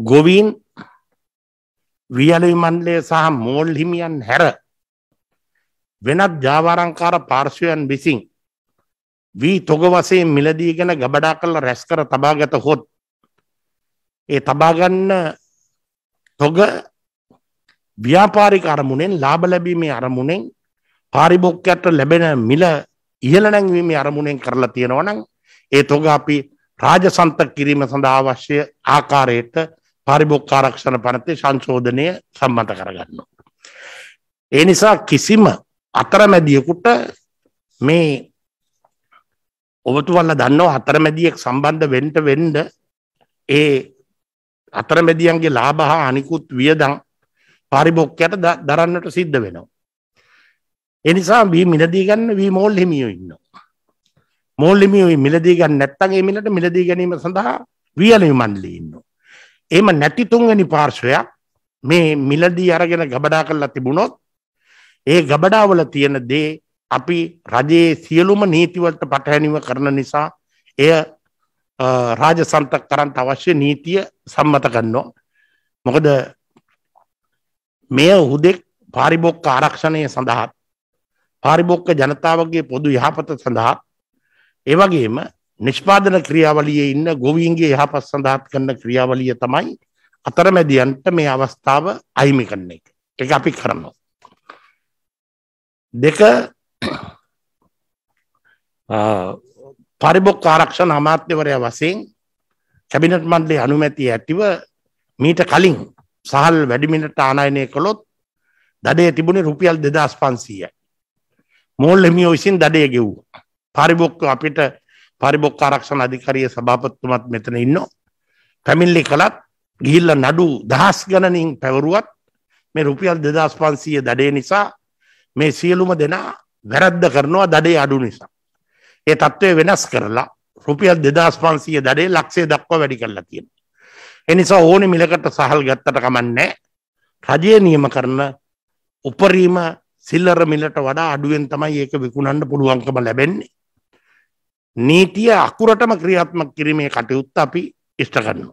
ගොවීන් වියලවි මණ්ඩලය සහ මෝල් හිමියන් හැර වෙනත් ජාවාරංකාර පාර්ශවයන් විසින් වී තොග වසයෙන් මිලදීගෙන ගබඩා කළ රැස් කර තබාගත හොත් ඒ තබාගන්න තොග ව්‍යාපාරික අරමුණෙන් ලාබ ලැබීමේ අරමුණෙන් පාරිභෝක්කයට ලැබෙන මිල ඉහළ නැංවීමේ අරමුණෙන් කරලා තියෙනවනම් ඒ තොග අපි රාජසන්ත කිරීම සඳහා අවශ්‍ය ආකාරයට පාරිභෝගකාරක්ෂණ පනතේ සංශෝධනය සම්මත කරගන්නවා. ඒ නිසා කිසිම අතරමැදියෙකුට මේ ඔබතුමන්ලා දන්නවා අතරමැදියෙක් සම්බන්ධ වෙන්න වෙන්න ඒ අතරමැදියන්ගේ ලාභ හා අනිකුත් වියදම් පාරිභෝගිකයට දරන්නට සිද්ධ වෙනවා. ඒ නිසා වී මිලදී ගන්න වී මෝල් හිමියෝ ඉන්නවා. මෝල් හිමියෝ මිලදී ගන්න නැත්නම් ඒ මිලට මිලදී ගැනීම සඳහා වියලි මණ්ඩලය ඉන්නවා. එහෙම නැති තුන්වෙනි පාර්ශ්වයක් මේ මිලදී අරගෙන ගබඩා කරලා තිබුණොත් ඒ ගබඩාවල තියෙන දේ අපි රජයේ සියලුම නීතිවලට පටහැනිව කරන නිසා එය රාජසන්තක කරන්න අවශ්‍ය නීතිය සම්මත කරනවා. මොකද මෙය හුදෙක් පාරිභෝගික ආරක්ෂණය සඳහා පාරිභෝගික ජනතාවගේ පොදු යහපත සඳහා ඒ වගේම නිෂ්පාදන ක්‍රියාවලියේ ඉන්න ගොවීන්ගේ යහපත් සඳහා කරන ක්‍රියාවලිය තමයි අතරමැදියන්ට මේ අවස්ථාව අහිමි කරන එක. ඒක අපි කරනවා. දෙක පරිබොක් ආරක්ෂණ අමාත්‍යවරයා වශයෙන් කැබිනට් මණ්ඩලයේ අනුමැතිය ඇතිව මීට කලින් සහල් වැඩිමිනට ආනයනය කළොත් දඩේ තිබුණේ රුපියල් 2500යි. මෝල් හිමියෝ විසින් දඩේ ගෙව්වා. පරිබොක්ක අපිට පරිබොක් ආරක්ෂණ අධිකාරිය සභාපතිතුමත් මෙතන ඉන්නවා. පැමිණිලි කළත් ගිහිල්ලා නඩු දහස් ගණනින් පැවරුවත් මේ රුපියල් 2500 දඩේ නිසා මේ සියලුම දෙනා වැරද්ද කරනවා දඩේ අඩු නිසා. ඒ తත්වය වෙනස් කරලා රුපියල් 2500 දඩේ ලක්ෂය දක්වා වැඩි කරලා තියෙනවා. ඒ නිසා ඕනේ මිලකට සහල් ගත්තට කමන්නේ රජය නියම කරන උපරිම සිල්ලර මිලට වඩා අඩුවෙන් තමයි ඒක විකුණන්න පුළුවන්කම ලැබෙන්නේ. නීතිය අකුරටම ක්‍රියාත්මක කිරීමේ කටයුත්ත අපි ඉෂ්ට කරනවා.